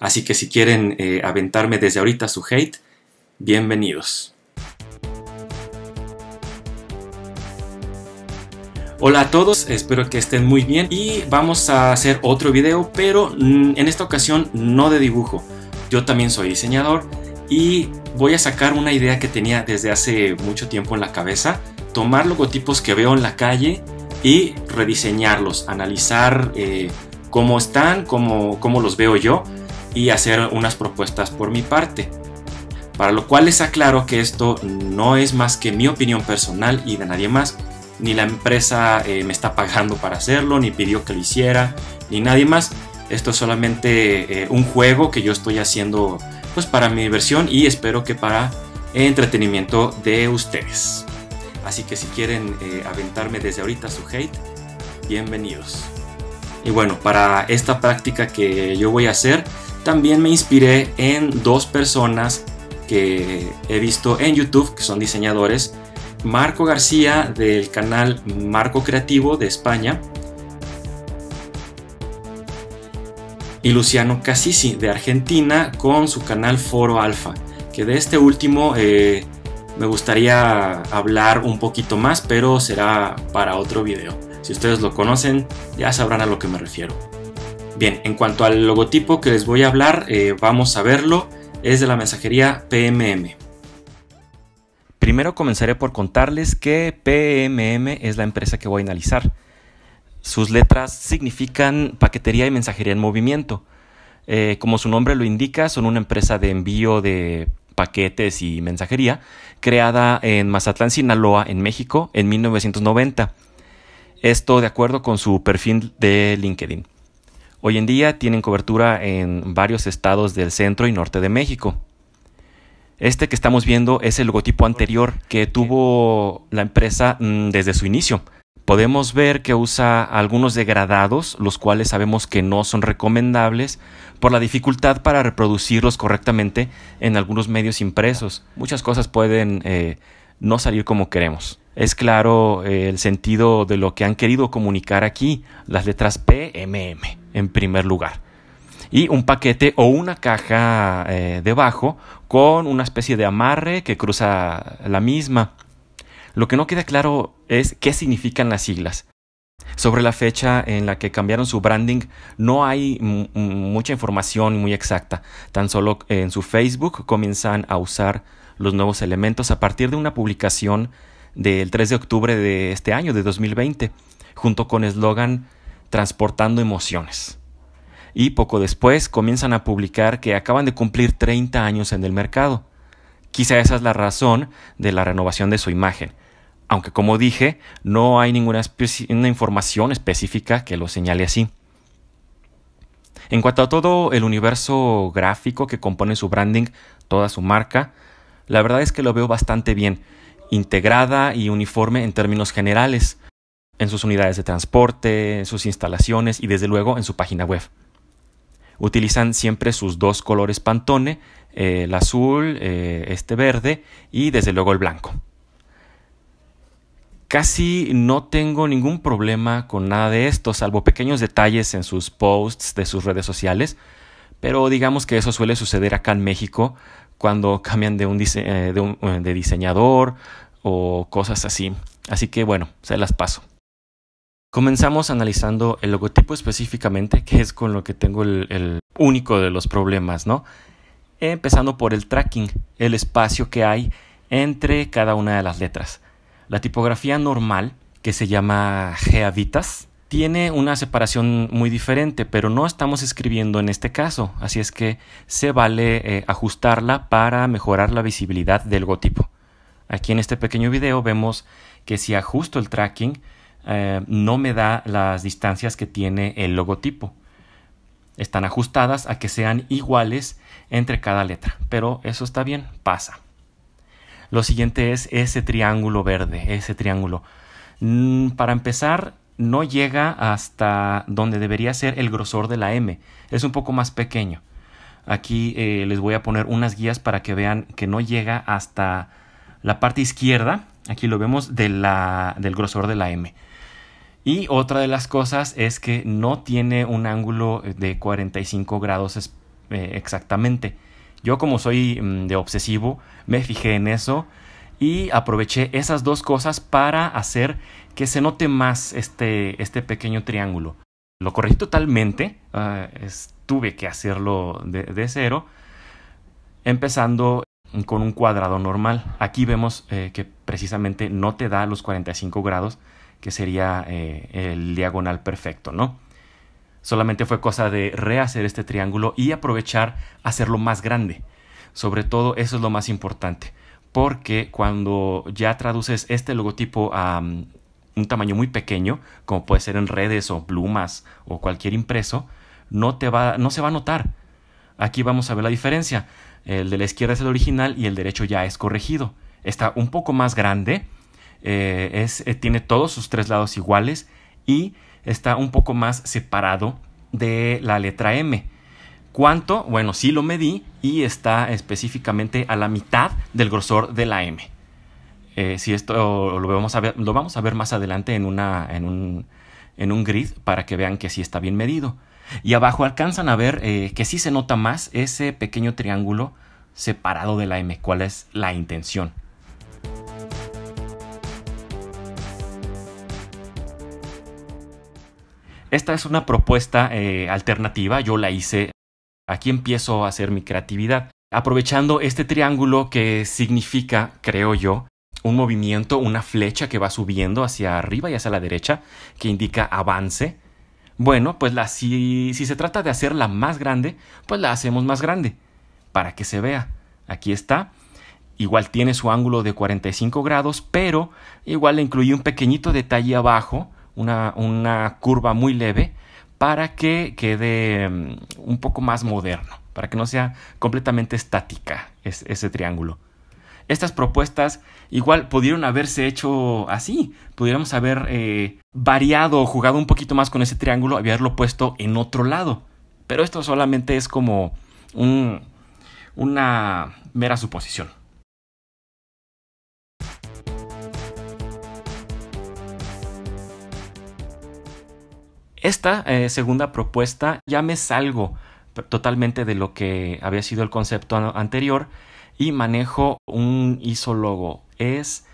Así que si quieren eh, aventarme desde ahorita su hate, bienvenidos. Hola a todos, espero que estén muy bien y vamos a hacer otro video, pero mm, en esta ocasión no de dibujo. Yo también soy diseñador y voy a sacar una idea que tenía desde hace mucho tiempo en la cabeza, tomar logotipos que veo en la calle y rediseñarlos, analizar eh, cómo están, cómo, cómo los veo yo y hacer unas propuestas por mi parte. Para lo cual les aclaro que esto no es más que mi opinión personal y de nadie más. Ni la empresa eh, me está pagando para hacerlo, ni pidió que lo hiciera, ni nadie más. Esto es solamente eh, un juego que yo estoy haciendo pues para mi diversión y espero que para entretenimiento de ustedes. Así que si quieren eh, aventarme desde ahorita su hate, bienvenidos. Y bueno, para esta práctica que yo voy a hacer, también me inspiré en dos personas que he visto en YouTube, que son diseñadores. Marco García del canal Marco Creativo de España y Luciano Casisi de Argentina con su canal Foro Alfa, que de este último eh, me gustaría hablar un poquito más, pero será para otro video. Si ustedes lo conocen, ya sabrán a lo que me refiero. Bien, en cuanto al logotipo que les voy a hablar, eh, vamos a verlo, es de la mensajería PMM. Primero comenzaré por contarles que PMM es la empresa que voy a analizar. Sus letras significan paquetería y mensajería en movimiento. Eh, como su nombre lo indica, son una empresa de envío de paquetes y mensajería creada en Mazatlán, Sinaloa, en México, en 1990. Esto de acuerdo con su perfil de LinkedIn. Hoy en día tienen cobertura en varios estados del centro y norte de México. Este que estamos viendo es el logotipo anterior que tuvo la empresa mm, desde su inicio. Podemos ver que usa algunos degradados, los cuales sabemos que no son recomendables por la dificultad para reproducirlos correctamente en algunos medios impresos. Muchas cosas pueden eh, no salir como queremos. Es claro eh, el sentido de lo que han querido comunicar aquí, las letras PMM en primer lugar. Y un paquete o una caja eh, debajo con una especie de amarre que cruza la misma. Lo que no queda claro es qué significan las siglas. Sobre la fecha en la que cambiaron su branding no hay mucha información muy exacta. Tan solo en su Facebook comienzan a usar los nuevos elementos a partir de una publicación del 3 de octubre de este año, de 2020, junto con eslogan Transportando emociones. Y poco después comienzan a publicar que acaban de cumplir 30 años en el mercado. Quizá esa es la razón de la renovación de su imagen, aunque como dije, no hay ninguna información específica que lo señale así. En cuanto a todo el universo gráfico que compone su branding, toda su marca, la verdad es que lo veo bastante bien integrada y uniforme en términos generales, en sus unidades de transporte, en sus instalaciones y desde luego en su página web. Utilizan siempre sus dos colores Pantone, eh, el azul, eh, este verde y desde luego el blanco. Casi no tengo ningún problema con nada de esto, salvo pequeños detalles en sus posts de sus redes sociales, pero digamos que eso suele suceder acá en México cuando cambian eh, eh, de, diseñador o cosas así. Así que bueno, se las paso. Comenzamos analizando el logotipo específicamente, que es con lo que tengo el, único de los problemas, ¿no? Empezando por el tracking, el espacio que hay entre cada una de las letras. La tipografía normal, que se llama Geavitas, tiene una separación muy diferente, pero no estamos escribiendo en este caso, así es que se vale eh, ajustarla para mejorar la visibilidad del logotipo. Aquí en este pequeño video vemos que si ajusto el tracking eh, no me da las distancias que tiene el logotipo. Están ajustadas a que sean iguales entre cada letra, pero eso está bien, pasa. Lo siguiente es ese triángulo verde, ese triángulo. Mm, para empezar, no llega hasta donde debería ser el grosor de la M. Es un poco más pequeño. Aquí eh, les voy a poner unas guías para que vean que no llega hasta la parte izquierda. Aquí lo vemos de la, del grosor de la M. Y otra de las cosas es que no tiene un ángulo de 45 grados eh, exactamente. Yo como soy mm, de obsesivo, me fijé en eso y aproveché esas dos cosas para hacer que se note más este, este pequeño triángulo. Lo corregí totalmente, ah, tuve que hacerlo de, cero, empezando con un cuadrado normal. Aquí vemos eh, que precisamente no te da los 45 grados, que sería eh, el diagonal perfecto, ¿no? Solamente fue cosa de rehacer este triángulo y aprovechar hacerlo más grande. Sobre todo eso es lo más importante porque cuando ya traduces este logotipo a, un tamaño muy pequeño, como puede ser en redes o plumas o cualquier impreso, no, te va, no se va a notar. Aquí vamos a ver la diferencia. El de la izquierda es el original y el derecho ya es corregido. Está un poco más grande, eh, eh, tiene todos sus tres lados iguales y está un poco más separado de la letra M. ¿Cuánto? Bueno, sí lo medí y está específicamente a la mitad del grosor de la M. Eh, si esto lo vamos, a ver, más adelante en, en, un, grid para que vean que sí está bien medido. Y abajo alcanzan a ver eh, que sí se nota más ese pequeño triángulo separado de la M, cuál es la intención. Esta es una propuesta eh, alternativa, yo la hice, aquí empiezo a hacer mi creatividad, aprovechando este triángulo que significa, creo yo, un movimiento, una flecha que va subiendo hacia arriba y hacia la derecha, que indica avance. Bueno, pues la, si, si se trata de hacerla más grande, pues la hacemos más grande, para que se vea. Aquí está. Igual tiene su ángulo de 45 grados, pero igual le incluí un pequeñito detalle abajo, una, una curva muy leve, para que quede mm, un poco más moderno, para que no sea completamente estática ese triángulo estas propuestas igual pudieron haberse hecho así, pudiéramos haber eh, variado o jugado un poquito más con ese triángulo, haberlo puesto en otro lado. Pero esto solamente es como una mera suposición. Esta eh, segunda propuesta ya me salgo totalmente de lo que había sido el concepto anterior y manejo un isólogo. Es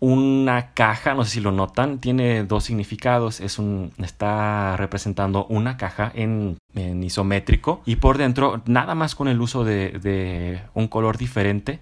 una caja, no sé si lo notan, tiene dos significados. Es un, está representando una caja en, isométrico y por dentro, nada más con el uso de, un color diferente,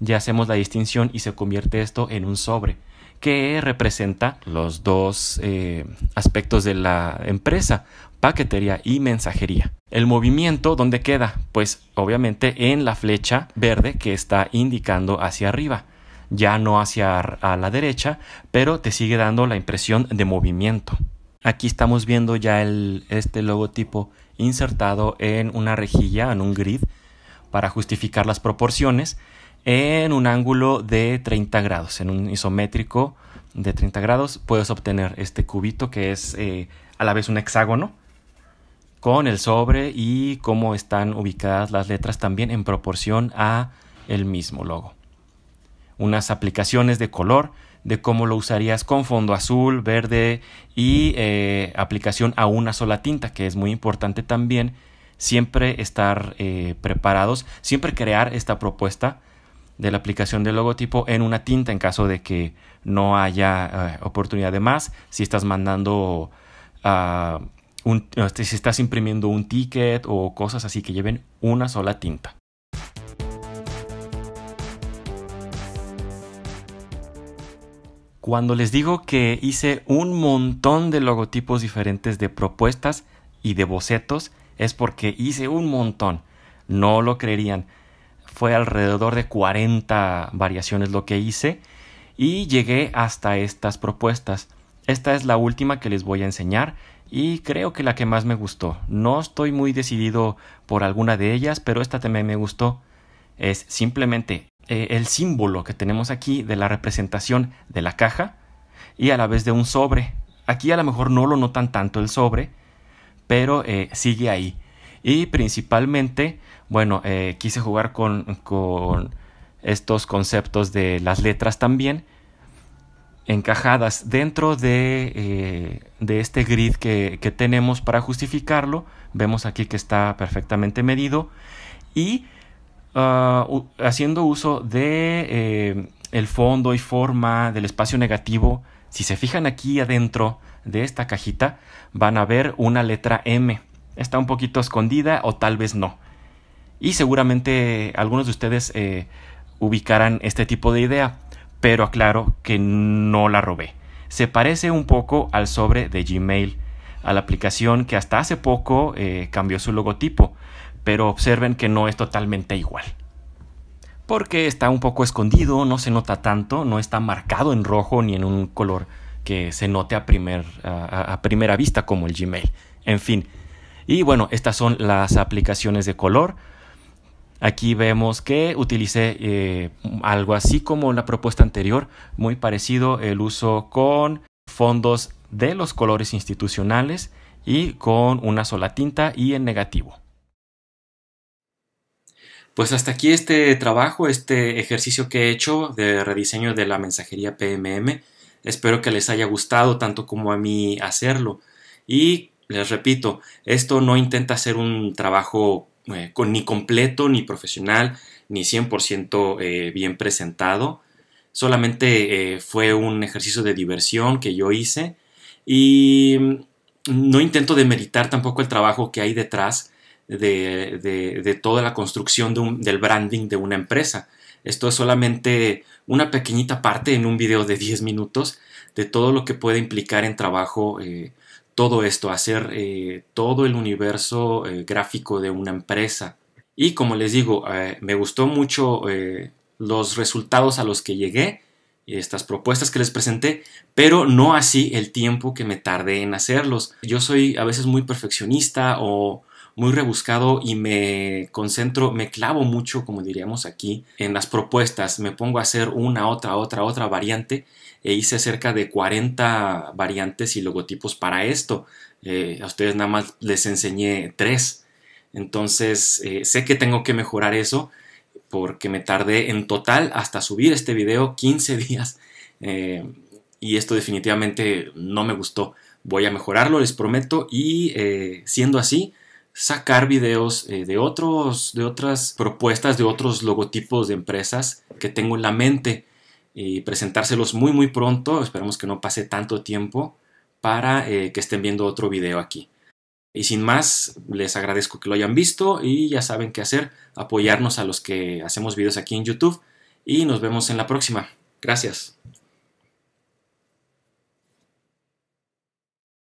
ya hacemos la distinción y se convierte esto en un sobre que representa los dos eh, aspectos de la empresa, paquetería y mensajería. El movimiento, ¿dónde queda? Pues obviamente en la flecha verde que está indicando hacia arriba, ya no hacia a la derecha, pero te sigue dando la impresión de movimiento. Aquí estamos viendo ya este logotipo insertado en una rejilla, en un grid, para justificar las proporciones en un ángulo de 30 grados, en un isométrico de 30 grados, puedes obtener este cubito que es eh, a la vez un hexágono con el sobre y cómo están ubicadas las letras también en proporción a el mismo logo. Unas aplicaciones de color de cómo lo usarías con fondo azul, verde y eh, aplicación a una sola tinta, que es muy importante también siempre estar eh, preparados, siempre crear esta propuesta de la aplicación del logotipo en una tinta en caso de que no haya eh, oportunidad de más, si estás mandando ah, este, si estás imprimiendo un ticket o cosas así que lleven una sola tinta. Cuando les digo que hice un montón de logotipos diferentes de propuestas y de bocetos, es porque hice un montón. No lo creerían. Fue alrededor de 40 variaciones lo que hice y llegué hasta estas propuestas. Esta es la última que les voy a enseñar y creo que la que más me gustó. No estoy muy decidido por alguna de ellas, pero esta también me gustó. Es simplemente eh, el símbolo que tenemos aquí de la representación de la caja y a la vez de un sobre. Aquí a lo mejor no lo notan tanto el sobre, pero eh, sigue ahí. Y principalmente, bueno, eh, quise jugar con, con estos conceptos de las letras también encajadas dentro de, eh, este grid que, tenemos para justificarlo. Vemos aquí que está perfectamente medido y ah, haciendo uso de eh, el fondo y forma del espacio negativo. Si se fijan aquí adentro de esta cajita, van a ver una letra M. Está un poquito escondida o tal vez no. Y seguramente algunos de ustedes eh, ubicarán este tipo de idea pero aclaro que no la robé. Se parece un poco al sobre de Gmail, a la aplicación que hasta hace poco eh, cambió su logotipo, pero observen que no es totalmente igual. Porque está un poco escondido, no se nota tanto, no está marcado en rojo ni en un color que se note a primera vista como el Gmail. En fin. Y bueno, estas son las aplicaciones de color. Aquí vemos que utilicé eh, algo así como la propuesta anterior, muy parecido el uso con fondos de los colores institucionales y con una sola tinta y en negativo. Pues hasta aquí este trabajo, este ejercicio que he hecho de rediseño de la mensajería PMM. Espero que les haya gustado tanto como a mí hacerlo. Y les repito, esto no intenta ser un trabajo eh, con, ni completo, ni profesional, ni 100% eh, bien presentado. Solamente eh, fue un ejercicio de diversión que yo hice y mm, no intento demeritar tampoco el trabajo que hay detrás de, toda la construcción del branding de una empresa. Esto es solamente una pequeñita parte en un video de 10 minutos de todo lo que puede implicar en trabajo todo esto, hacer eh, todo el universo eh, gráfico de una empresa. Y como les digo, eh, me gustó mucho los resultados a los que llegué, estas propuestas que les presenté, pero no así el tiempo que me tardé en hacerlos. Yo soy a veces muy perfeccionista o muy rebuscado y me concentro, me clavo mucho, como diríamos aquí, en las propuestas. Me pongo a hacer una, otra, otra, otra variante e hice cerca de 40 variantes y logotipos para esto. Eh, a ustedes nada más les enseñé tres. Entonces eh, sé que tengo que mejorar eso porque me tardé en total hasta subir este video 15 días. Eh, y esto definitivamente no me gustó. Voy a mejorarlo, les prometo. Y siendo así, sacar videos de, otros, de otras propuestas, de otros logotipos de empresas que tengo en la mente y presentárselos muy muy pronto, esperamos que no pase tanto tiempo para eh, que estén viendo otro video aquí. Y sin más, les agradezco que lo hayan visto y ya saben qué hacer, apoyarnos a los que hacemos videos aquí en YouTube y nos vemos en la próxima. Gracias.